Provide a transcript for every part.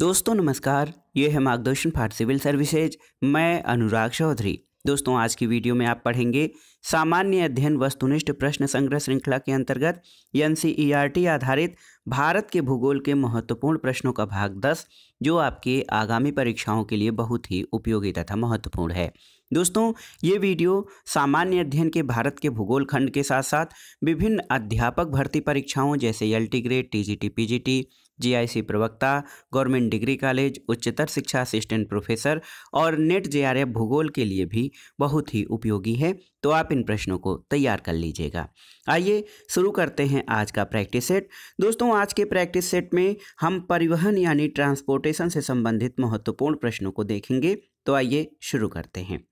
दोस्तों नमस्कार ये है मार्गदर्शन फॉर सिविल सर्विसेज मैं अनुराग चौधरी दोस्तों आज की वीडियो में आप पढ़ेंगे सामान्य अध्ययन वस्तुनिष्ठ प्रश्न संग्रह श्रृंखला के अंतर्गत एन आधारित भारत के भूगोल के महत्वपूर्ण प्रश्नों का भाग दस जो आपके आगामी परीक्षाओं के लिए बहुत ही उपयोगी तथा महत्वपूर्ण है दोस्तों ये वीडियो सामान्य अध्ययन के भारत के भूगोल खंड के साथ साथ विभिन्न अध्यापक भर्ती परीक्षाओं जैसे L T grade T G T P G T GIC प्रवक्ता गवर्नमेंट डिग्री कॉलेज उच्चतर शिक्षा असिस्टेंट प्रोफेसर और नेट जे भूगोल के लिए भी बहुत ही उपयोगी है तो आप इन प्रश्नों को तैयार कर लीजिएगा आइए शुरू करते हैं आज का प्रैक्टिस सेट दोस्तों आज के प्रैक्टिस सेट में हम परिवहन यानी ट्रांसपोर्टेशन से संबंधित महत्वपूर्ण प्रश्नों को देखेंगे तो आइए शुरू करते हैं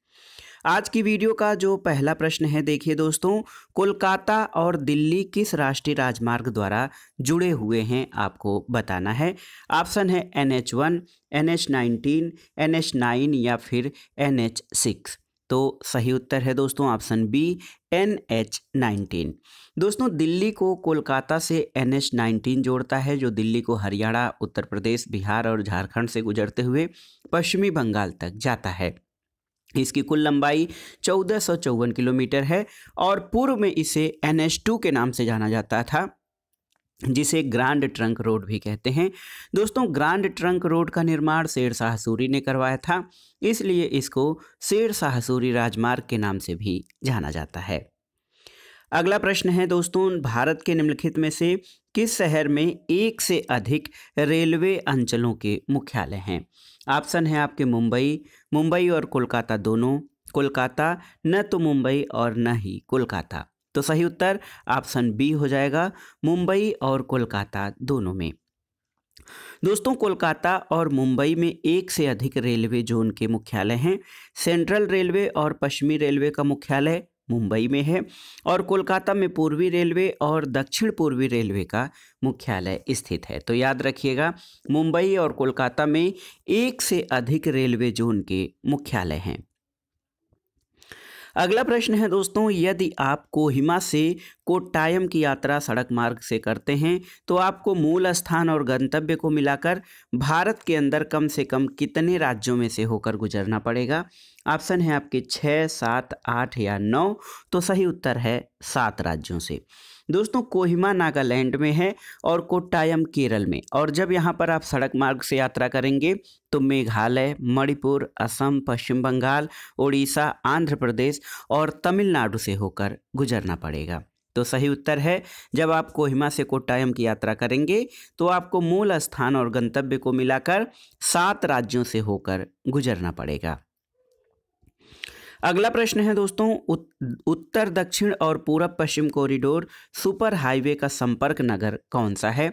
आज की वीडियो का जो पहला प्रश्न है देखिए दोस्तों कोलकाता और दिल्ली किस राष्ट्रीय राजमार्ग द्वारा जुड़े हुए हैं आपको बताना है ऑप्शन है N H one N H nineteen N H nine या फिर एन एच सिक्स तो सही उत्तर है दोस्तों option B N H nineteen दोस्तों दिल्ली को कोलकाता से एन एच नाइनटीन जोड़ता है जो दिल्ली को हरियाणा उत्तर प्रदेश बिहार और झारखंड से गुजरते हुए पश्चिमी बंगाल तक जाता है इसकी कुल लंबाई चौदह किलोमीटर है और पूर्व में इसे एन के नाम से जाना जाता था जिसे ग्रांड ट्रंक रोड भी कहते हैं दोस्तों ग्रांड ट्रंक रोड का निर्माण शेर शाह सूरी ने करवाया था इसलिए इसको शेर शाह सूरी राजमार्ग के नाम से भी जाना जाता है अगला प्रश्न है दोस्तों भारत के निम्नलिखित में से किस शहर में एक से अधिक रेलवे अंचलों के मुख्यालय हैं ऑप्शन है आपके मुंबई मुंबई और कोलकाता दोनों कोलकाता न तो मुंबई और न ही कोलकाता तो सही उत्तर ऑप्शन बी हो जाएगा मुंबई और कोलकाता दोनों में दोस्तों कोलकाता और मुंबई में एक से अधिक रेलवे जोन के मुख्यालय हैं सेंट्रल रेलवे और पश्चिमी रेलवे का मुख्यालय मुंबई में है और कोलकाता में पूर्वी रेलवे और दक्षिण पूर्वी रेलवे का मुख्यालय स्थित है तो याद रखिएगा मुंबई और कोलकाता में एक से अधिक रेलवे जोन के मुख्यालय हैं अगला प्रश्न है दोस्तों यदि आप कोहिमा से कोट्टायम की यात्रा सड़क मार्ग से करते हैं तो आपको मूल स्थान और गंतव्य को मिलाकर भारत के अंदर कम से कम कितने राज्यों में से होकर गुजरना पड़ेगा ऑप्शन है आपके छः सात आठ या नौ तो सही उत्तर है सात राज्यों से दोस्तों कोहिमा नागालैंड में है और कोट्टायम केरल में और जब यहाँ पर आप सड़क मार्ग से यात्रा करेंगे तो मेघालय मणिपुर असम पश्चिम बंगाल उड़ीसा आंध्र प्रदेश और तमिलनाडु से होकर गुजरना पड़ेगा तो सही उत्तर है जब आप कोहिमा से कोट्टायम की यात्रा करेंगे तो आपको मूल स्थान और गंतव्य को मिलाकर सात राज्यों से होकर गुजरना पड़ेगा अगला प्रश्न है दोस्तों उत्तर दक्षिण और पूरब पश्चिम कॉरिडोर सुपर हाईवे का संपर्क नगर कौन सा है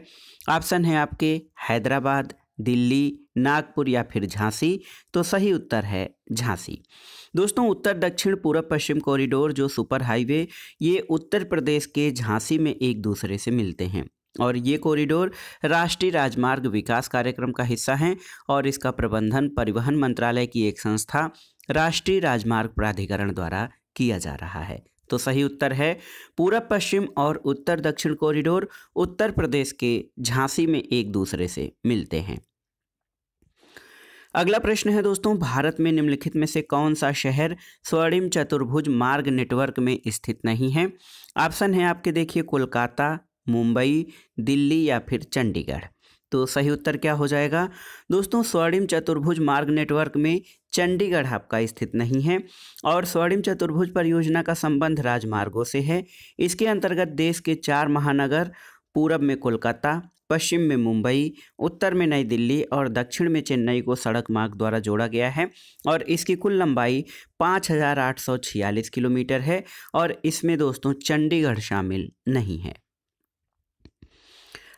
ऑप्शन है आपके हैदराबाद दिल्ली नागपुर या फिर झांसी तो सही उत्तर है झांसी दोस्तों उत्तर दक्षिण पूरब पश्चिम कॉरिडोर जो सुपर हाईवे ये उत्तर प्रदेश के झांसी में एक दूसरे से मिलते हैं और ये कॉरिडोर राष्ट्रीय राजमार्ग विकास कार्यक्रम का हिस्सा हैं और इसका प्रबंधन परिवहन मंत्रालय की एक संस्था राष्ट्रीय राजमार्ग प्राधिकरण द्वारा किया जा रहा है तो सही उत्तर है पूरब पश्चिम और उत्तर दक्षिण कॉरिडोर उत्तर प्रदेश के झांसी में एक दूसरे से मिलते हैं अगला प्रश्न है दोस्तों भारत में निम्नलिखित में से कौन सा शहर स्वर्णिम चतुर्भुज मार्ग नेटवर्क में स्थित नहीं है ऑप्शन है आपके देखिए कोलकाता मुंबई दिल्ली या फिर चंडीगढ़ तो सही उत्तर क्या हो जाएगा दोस्तों स्वर्णिम चतुर्भुज मार्ग नेटवर्क में चंडीगढ़ आपका स्थित नहीं है और स्वर्णिम चतुर्भुज परियोजना का संबंध राजमार्गों से है इसके अंतर्गत देश के चार महानगर पूरब में कोलकाता पश्चिम में मुंबई उत्तर में नई दिल्ली और दक्षिण में चेन्नई को सड़क मार्ग द्वारा जोड़ा गया है और इसकी कुल लंबाई पाँच किलोमीटर है और इसमें दोस्तों चंडीगढ़ शामिल नहीं है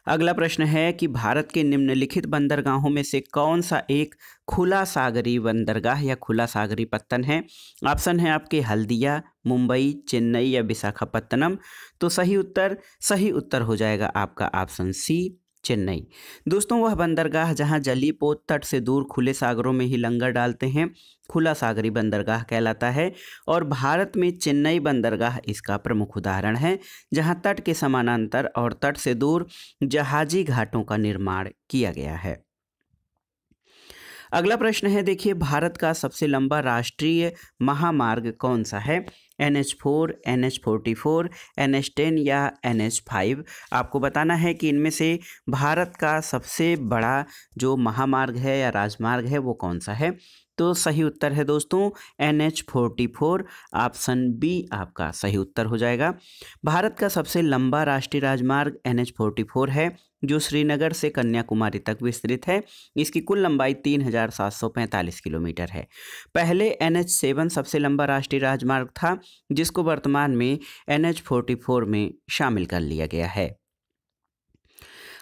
अगला प्रश्न है कि भारत के निम्नलिखित बंदरगाहों में से कौन सा एक खुला सागरी बंदरगाह या खुला सागरी पत्तन है ऑप्शन है आपके हल्दिया मुंबई चेन्नई या विशाखापत्तनम तो सही उत्तर सही उत्तर हो जाएगा आपका ऑप्शन सी चेन्नई दोस्तों वह बंदरगाह जहां जली पोत तट से दूर खुले सागरों में ही लंगर डालते हैं खुला सागरी बंदरगाह कहलाता है और भारत में चेन्नई बंदरगाह इसका प्रमुख उदाहरण है जहां तट के समानांतर और तट से दूर जहाजी घाटों का निर्माण किया गया है अगला प्रश्न है देखिए भारत का सबसे लंबा राष्ट्रीय महामार्ग कौन सा है N H four N H forty four N H ten या एन एच फाइव आपको बताना है कि इनमें से भारत का सबसे बड़ा जो महामार्ग है या राजमार्ग है वो कौन सा है तो सही उत्तर है दोस्तों N H forty four option B आपका सही उत्तर हो जाएगा भारत का सबसे लंबा राष्ट्रीय राजमार्ग एन एच फोर्टी फोर है जो श्रीनगर से कन्याकुमारी तक विस्तृत है इसकी कुल लंबाई 3,745 किलोमीटर है पहले एन एच सेवन सबसे लंबा राष्ट्रीय राजमार्ग था जिसको वर्तमान में एन एच फोर्टी फोर में शामिल कर लिया गया है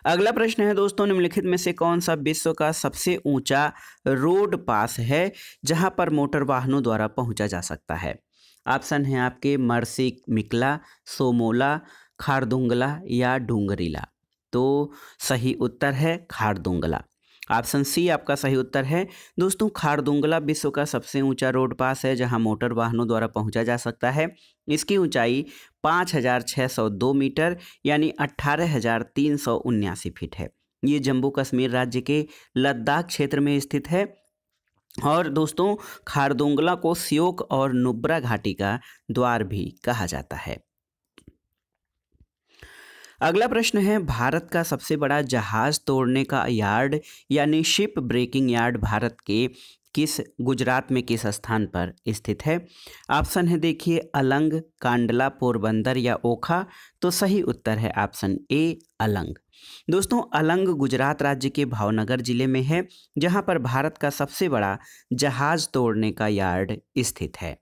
अगला प्रश्न है दोस्तों निम्नलिखित में से कौन सा विश्व का सबसे ऊंचा रोड पास है जहां पर मोटर वाहनों द्वारा पहुंचा जा सकता है ऑप्शन है आपके मरसी मिकला सोमोला खारदुंगला या डूंगरीला तो सही उत्तर है खारदुंगला ऑप्शन सी आपका सही उत्तर है दोस्तों खारदुंगला विश्व का सबसे ऊंचा रोड पास है जहां मोटर वाहनों द्वारा पहुंचा जा सकता है इसकी ऊंचाई 5,602 मीटर यानी अट्ठारह फीट है ये जम्मू कश्मीर राज्य के लद्दाख क्षेत्र में स्थित है और दोस्तों खारदुंगला को सियोक और नुब्रा घाटी का द्वार भी कहा जाता है अगला प्रश्न है भारत का सबसे बड़ा जहाज तोड़ने का यार्ड यानी शिप ब्रेकिंग यार्ड भारत के किस गुजरात में किस स्थान पर स्थित है ऑप्शन है देखिए अलंग कांडला पोरबंदर या ओखा तो सही उत्तर है ऑप्शन ए अलंग दोस्तों अलंग गुजरात राज्य के भावनगर जिले में है जहां पर भारत का सबसे बड़ा जहाज तोड़ने का यार्ड स्थित है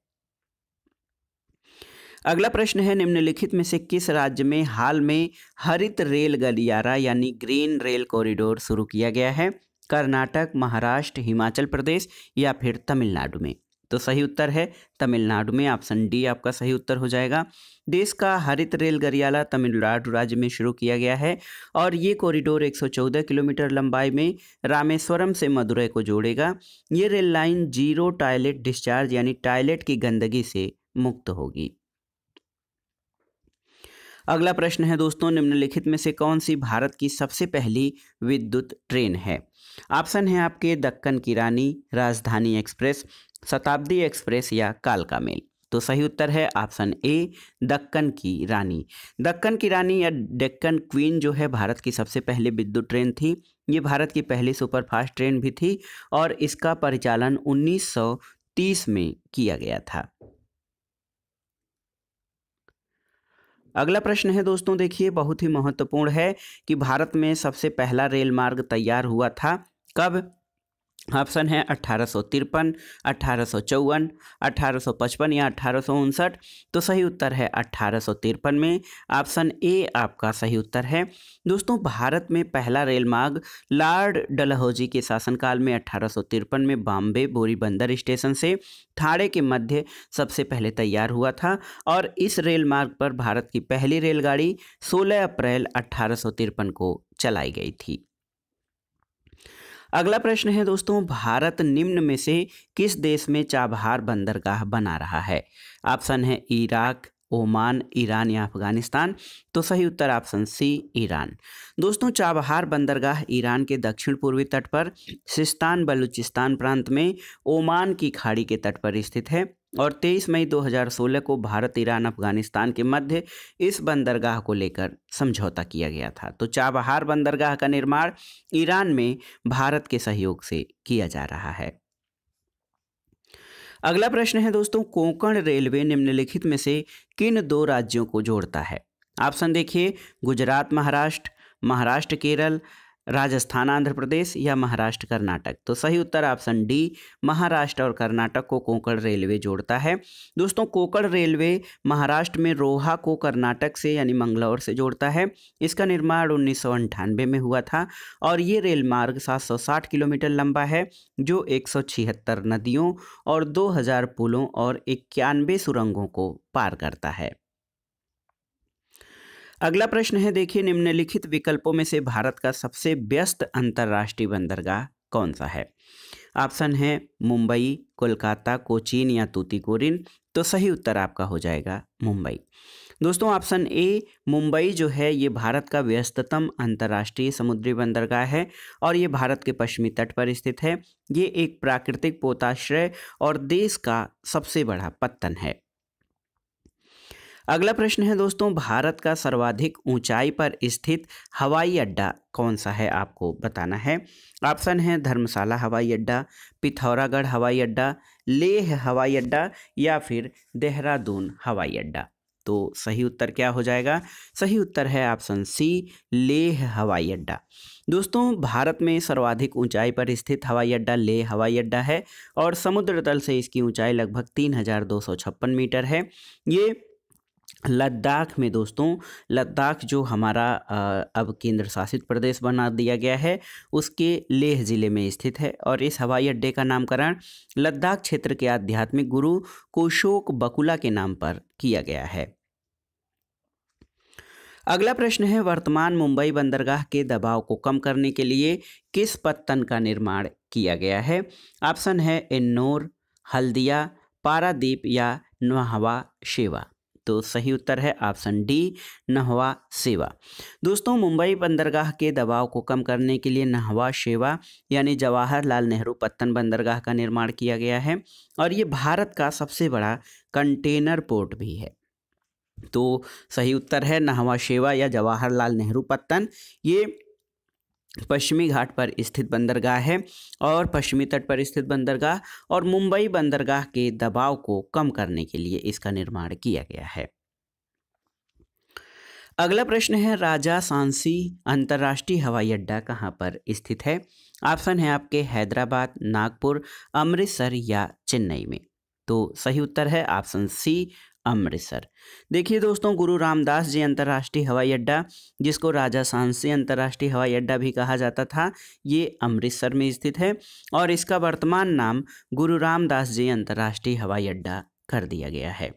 अगला प्रश्न है निम्नलिखित में से किस राज्य में हाल में हरित रेल गलियारा यानी ग्रीन रेल कॉरिडोर शुरू किया गया है कर्नाटक महाराष्ट्र हिमाचल प्रदेश या फिर तमिलनाडु में तो सही उत्तर है तमिलनाडु में ऑप्शन डी आपका सही उत्तर हो जाएगा देश का हरित रेल गरियाला तमिलनाडु राज्य में शुरू किया गया है और ये कॉरिडोर 114 किलोमीटर लंबाई में रामेश्वरम से मदुरई को जोड़ेगा ये rail line zero toilet discharge यानी टॉयलेट की गंदगी से मुक्त होगी अगला प्रश्न है दोस्तों निम्नलिखित में से कौन सी भारत की सबसे पहली विद्युत ट्रेन है ऑप्शन है आपके दक्कन की रानी राजधानी एक्सप्रेस शताब्दी एक्सप्रेस या कालका मेल तो सही उत्तर है ऑप्शन ए दक्कन की रानी दक्कन की रानी या डेक्कन क्वीन जो है भारत की सबसे पहली विद्युत ट्रेन थी ये भारत की पहली सुपरफास्ट ट्रेन भी थी और इसका परिचालन 1930 में किया गया था अगला प्रश्न है दोस्तों देखिए बहुत ही महत्वपूर्ण है कि भारत में सबसे पहला रेल मार्ग तैयार हुआ था कब ऑप्शन है अट्ठारह सौ तिरपन अट्ठारह सौ चौवन अट्ठारह सौ पचपन या अट्ठारह सौ उनसठ तो सही उत्तर है अट्ठारह सौ तिरपन में ऑप्शन ए आपका सही उत्तर है दोस्तों भारत में पहला रेल मार्ग लॉर्ड डलहौजी के शासनकाल में अट्ठारह सौ तिरपन में बॉम्बे बोरी बंदर स्टेशन से थाड़े के मध्य सबसे पहले तैयार हुआ था और इस रेल मार्ग पर भारत की पहली रेलगाड़ी सोलह अप्रैल अट्ठारह को चलाई गई थी अगला प्रश्न है दोस्तों भारत निम्न में से किस देश में चाबहार बंदरगाह बना रहा है ऑप्शन है इराक ओमान ईरान या अफगानिस्तान तो सही उत्तर ऑप्शन सी ईरान दोस्तों चाबहार बंदरगाह ईरान के दक्षिण पूर्वी तट पर सिस्तान बलूचिस्तान प्रांत में ओमान की खाड़ी के तट पर स्थित है और 23 मई 2016 को भारत ईरान अफगानिस्तान के मध्य इस बंदरगाह को लेकर समझौता किया गया था तो चाबहार बंदरगाह का निर्माण ईरान में भारत के सहयोग से किया जा रहा है अगला प्रश्न है दोस्तों कोंकण रेलवे निम्नलिखित में से किन दो राज्यों को जोड़ता है ऑप्शन देखिए गुजरात महाराष्ट्र महाराष्ट्र केरल राजस्थान आंध्र प्रदेश या महाराष्ट्र कर्नाटक तो सही उत्तर ऑप्शन डी महाराष्ट्र और कर्नाटक को कोंकण रेलवे जोड़ता है दोस्तों कोंकण रेलवे महाराष्ट्र में रोहा को कर्नाटक से यानी मंगलौर से जोड़ता है इसका निर्माण उन्नीस में हुआ था और ये रेल मार्ग 760 किलोमीटर लंबा है जो एक नदियों और 2000 पुलों और इक्यानवे सुरंगों को पार करता है अगला प्रश्न है देखिए निम्नलिखित विकल्पों में से भारत का सबसे व्यस्त अंतर्राष्ट्रीय बंदरगाह कौन सा है ऑप्शन है मुंबई कोलकाता कोचीन या तूतीकोरिन तो सही उत्तर आपका हो जाएगा मुंबई दोस्तों ऑप्शन ए मुंबई जो है ये भारत का व्यस्ततम अंतर्राष्ट्रीय समुद्री बंदरगाह है और ये भारत के पश्चिमी तट पर स्थित है ये एक प्राकृतिक पोताश्रय और देश का सबसे बड़ा पत्तन है अगला प्रश्न है दोस्तों भारत का सर्वाधिक ऊंचाई पर स्थित हवाई अड्डा कौन सा है आपको बताना है ऑप्शन है धर्मशाला हवाई अड्डा पिथौरागढ़ हवाई अड्डा लेह हवाई अड्डा या फिर देहरादून हवाई अड्डा तो सही उत्तर क्या हो जाएगा सही उत्तर है ऑप्शन सी लेह हवाई अड्डा दोस्तों भारत में सर्वाधिक ऊंचाई पर स्थित हवाई अड्डा लेह हवाई अड्डा है और समुद्र तल से इसकी ऊंचाई लगभग तीन मीटर है ये लद्दाख में दोस्तों लद्दाख जो हमारा अब केंद्र शासित प्रदेश बना दिया गया है उसके लेह ज़िले में स्थित है और इस हवाई अड्डे का नामकरण लद्दाख क्षेत्र के आध्यात्मिक गुरु कोशोक बकुला के नाम पर किया गया है अगला प्रश्न है वर्तमान मुंबई बंदरगाह के दबाव को कम करने के लिए किस पत्तन का निर्माण किया गया है ऑप्शन है इन्नौर हल्दिया पारादीप या नहावा शेवा तो सही उत्तर है ऑप्शन डी नहवा सेवा दोस्तों मुंबई बंदरगाह के दबाव को कम करने के लिए नहवा सेवा यानी जवाहरलाल नेहरू पत्तन बंदरगाह का निर्माण किया गया है और ये भारत का सबसे बड़ा कंटेनर पोर्ट भी है तो सही उत्तर है नहवा सेवा या जवाहरलाल नेहरू पत्तन ये पश्चिमी घाट पर स्थित बंदरगाह है और पश्चिमी तट पर स्थित बंदरगाह और मुंबई बंदरगाह के दबाव को कम करने के लिए इसका निर्माण किया गया है अगला प्रश्न है राजा सांसी अंतर्राष्ट्रीय हवाई अड्डा कहाँ पर स्थित है ऑप्शन है आपके हैदराबाद नागपुर अमृतसर या चेन्नई में तो सही उत्तर है ऑप्शन सी अमृतसर देखिए दोस्तों गुरु रामदास जी अंतर्राष्ट्रीय हवाई अड्डा जिसको राजा सांसी अंतर्राष्ट्रीय हवाई अड्डा भी कहा जाता था ये अमृतसर में स्थित है और इसका वर्तमान नाम गुरु रामदास जी अंतर्राष्ट्रीय हवाई अड्डा कर दिया गया है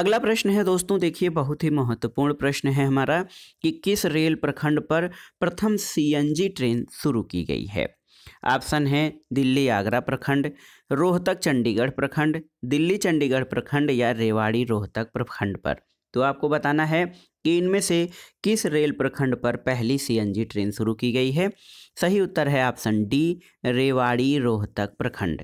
अगला प्रश्न है दोस्तों देखिए बहुत ही महत्वपूर्ण प्रश्न है हमारा कि किस रेल प्रखंड पर प्रथम सीएनजी ट्रेन शुरू की गई है ऑप्शन है दिल्ली आगरा प्रखंड रोहतक चंडीगढ़ प्रखंड दिल्ली चंडीगढ़ प्रखंड या रेवाड़ी रोहतक प्रखंड पर तो आपको बताना है कि इनमें से किस रेल प्रखंड पर पहली सीएनजी ट्रेन शुरू की गई है सही उत्तर है ऑप्शन डी रेवाड़ी रोहतक प्रखंड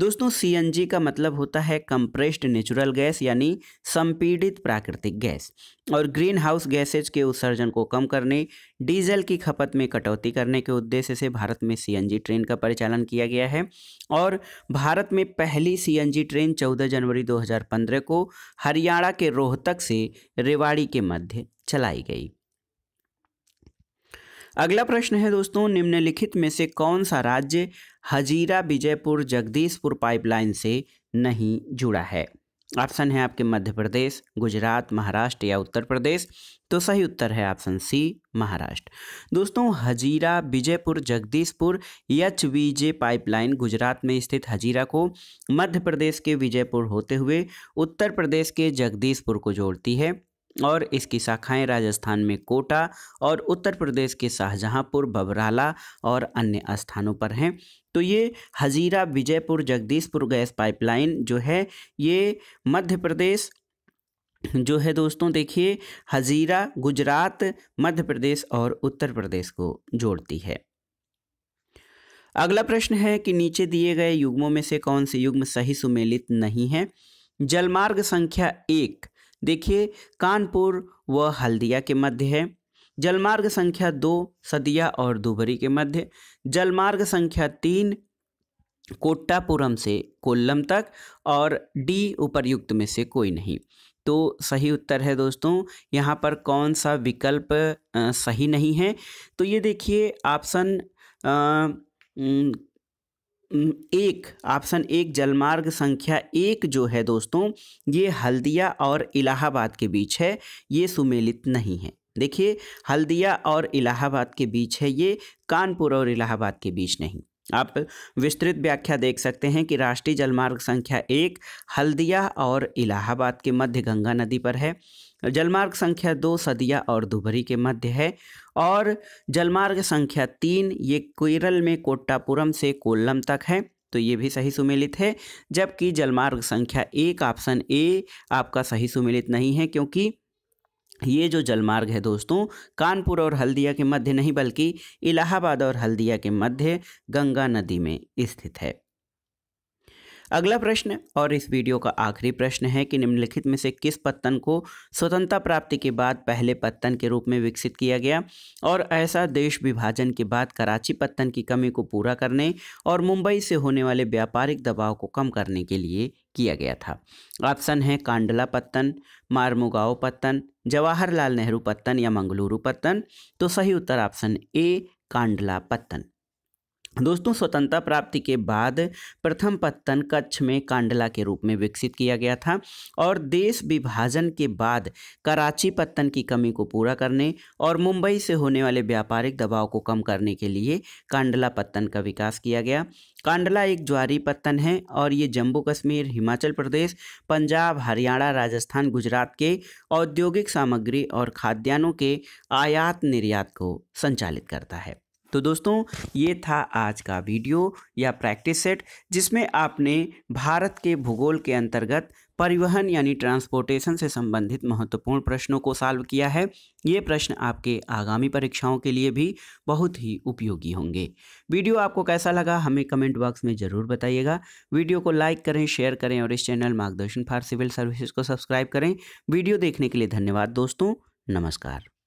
दोस्तों सीएनजी का मतलब होता है कंप्रेस्ड नेचुरल गैस यानी संपीड़ित प्राकृतिक गैस और ग्रीन हाउस गैसेज के उत्सर्जन को कम करने डीजल की खपत में कटौती करने के उद्देश्य से भारत में सीएनजी ट्रेन का परिचालन किया गया है और भारत में पहली सीएनजी ट्रेन 14 जनवरी 2015 को हरियाणा के रोहतक से रेवाड़ी के मध्य चलाई गई अगला प्रश्न है दोस्तों निम्नलिखित में से कौन सा राज्य हजीरा विजयपुर जगदीशपुर पाइपलाइन से नहीं जुड़ा है ऑप्शन है आपके मध्य प्रदेश गुजरात महाराष्ट्र या उत्तर प्रदेश तो सही उत्तर है ऑप्शन सी महाराष्ट्र दोस्तों Hazira Vijaypur Jagdishpur H V J pipeline Gujarat में स्थित हजीरा को मध्य प्रदेश के विजयपुर होते हुए उत्तर प्रदेश के जगदीशपुर को जोड़ती है और इसकी शाखाएं राजस्थान में कोटा और उत्तर प्रदेश के शाहजहांपुर बबराला और अन्य स्थानों पर हैं तो ये हजीरा विजयपुर जगदीशपुर गैस पाइपलाइन जो है ये मध्य प्रदेश जो है दोस्तों देखिए हजीरा गुजरात मध्य प्रदेश और उत्तर प्रदेश को जोड़ती है अगला प्रश्न है कि नीचे दिए गए युग्मों में से कौन से युग्म सही सुमेलित नहीं है जलमार्ग संख्या एक देखिए कानपुर व हल्दिया के मध्य है जलमार्ग संख्या दो सदिया और दुबरी के मध्य जलमार्ग संख्या तीन कोट्टापुरम से कोल्लम तक और डी उपरयुक्त में से कोई नहीं तो सही उत्तर है दोस्तों यहाँ पर कौन सा विकल्प सही नहीं है तो ये देखिए ऑप्शन एक ऑप्शन एक जलमार्ग संख्या एक जो है दोस्तों ये हल्दिया और इलाहाबाद के बीच है ये सुमेलित नहीं है देखिए हल्दिया और इलाहाबाद के बीच है ये कानपुर और इलाहाबाद के बीच नहीं आप विस्तृत व्याख्या देख सकते हैं कि राष्ट्रीय जलमार्ग संख्या एक हल्दिया और इलाहाबाद के मध्य गंगा नदी पर है जलमार्ग संख्या दो सदिया और दुबरी के मध्य है और जलमार्ग संख्या तीन ये केरल में कोट्टापुरम से कोल्लम तक है तो ये भी सही सुमेलित है जबकि जलमार्ग संख्या एक ऑप्शन ए आपका सही सुमेलित नहीं है क्योंकि ये जो जलमार्ग है दोस्तों कानपुर और हल्दिया के मध्य नहीं बल्कि इलाहाबाद और हल्दिया के मध्य गंगा नदी में स्थित है अगला प्रश्न और इस वीडियो का आखिरी प्रश्न है कि निम्नलिखित में से किस पत्तन को स्वतंत्रता प्राप्ति के बाद पहले पत्तन के रूप में विकसित किया गया और ऐसा देश विभाजन के बाद कराची पत्तन की कमी को पूरा करने और मुंबई से होने वाले व्यापारिक दबाव को कम करने के लिए किया गया था ऑप्शन है कांडला पत्तन मारमुगाओ पत्तन जवाहरलाल नेहरू पत्तन या मंगलुरु पत्तन तो सही उत्तर ऑप्शन ए कांडला पत्तन दोस्तों स्वतंत्रता प्राप्ति के बाद प्रथम पत्तन कच्छ में कांडला के रूप में विकसित किया गया था और देश विभाजन के बाद कराची पत्तन की कमी को पूरा करने और मुंबई से होने वाले व्यापारिक दबाव को कम करने के लिए कांडला पत्तन का विकास किया गया कांडला एक ज्वारी पत्तन है और ये जम्मू कश्मीर हिमाचल प्रदेश पंजाब हरियाणा राजस्थान गुजरात के औद्योगिक सामग्री और खाद्यान्नों के आयात निर्यात को संचालित करता है तो दोस्तों ये था आज का वीडियो या प्रैक्टिस सेट जिसमें आपने भारत के भूगोल के अंतर्गत परिवहन यानी ट्रांसपोर्टेशन से संबंधित महत्वपूर्ण प्रश्नों को सॉल्व किया है ये प्रश्न आपके आगामी परीक्षाओं के लिए भी बहुत ही उपयोगी होंगे वीडियो आपको कैसा लगा हमें कमेंट बॉक्स में ज़रूर बताइएगा वीडियो को लाइक करें शेयर करें और इस channel Margdarshan for civil services को सब्सक्राइब करें वीडियो देखने के लिए धन्यवाद दोस्तों नमस्कार